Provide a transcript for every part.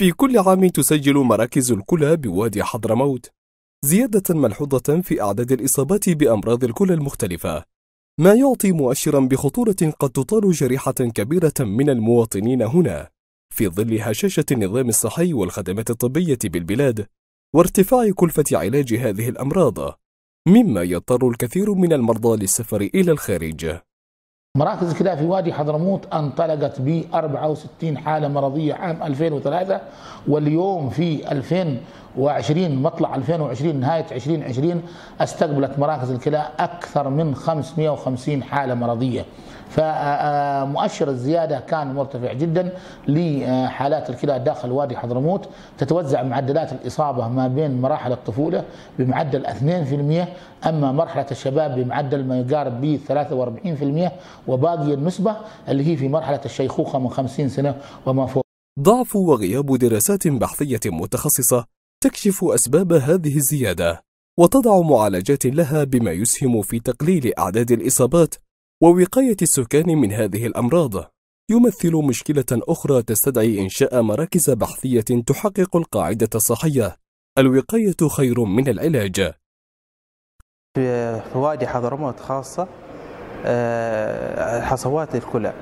في كل عام تسجل مراكز الكلى بوادي حضرموت زيادة ملحوظة في أعداد الإصابات بأمراض الكلى المختلفة ما يعطي مؤشرا بخطورة قد تطال جريحة كبيرة من المواطنين هنا في ظل هشاشة النظام الصحي والخدمات الطبية بالبلاد وارتفاع كلفة علاج هذه الأمراض مما يضطر الكثير من المرضى للسفر إلى الخارج مراكز الكلى في وادي حضرموت انطلقت ب 64 حاله مرضيه عام 2003 واليوم في 2020 مطلع 2020 نهايه 2020 استقبلت مراكز الكلى اكثر من 550 حاله مرضيه فمؤشر الزيادة كان مرتفع جدا لحالات الكلى داخل وادي حضرموت تتوزع معدلات الإصابة ما بين مراحل الطفولة بمعدل 2% أما مرحلة الشباب بمعدل ما يقارب ب 43% وباقي النسبة اللي هي في مرحلة الشيخوخة من 50 سنة وما فوق ضعف وغياب دراسات بحثية متخصصة تكشف أسباب هذه الزيادة وتضع معالجات لها بما يسهم في تقليل أعداد الإصابات ووقاية السكان من هذه الأمراض يمثل مشكلة أخرى تستدعي إنشاء مراكز بحثية تحقق القاعدة الصحية الوقاية خير من العلاج في وادي حضرموت خاصة آه، حصوات الكلى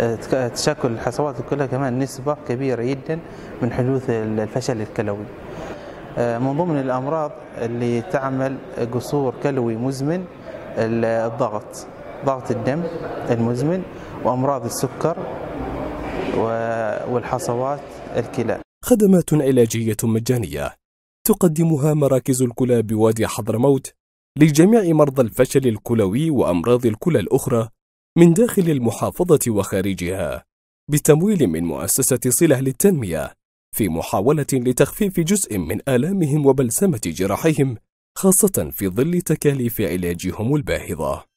آه، تشكل حصوات الكلى كمان نسبة كبيرة جدا من حدوث الفشل الكلوي آه، من ضمن الأمراض اللي تعمل قصور كلوي مزمن الضغط ضغط الدم المزمن وأمراض السكر والحصوات الكلى خدمات علاجية مجانية تقدمها مراكز الكلى بوادي حضرموت لجميع مرضى الفشل الكلوي وأمراض الكلى الأخرى من داخل المحافظة وخارجها بتمويل من مؤسسة صلة للتنمية في محاولة لتخفيف جزء من آلامهم وبلسمة جراحهم خاصة في ظل تكاليف علاجهم الباهظة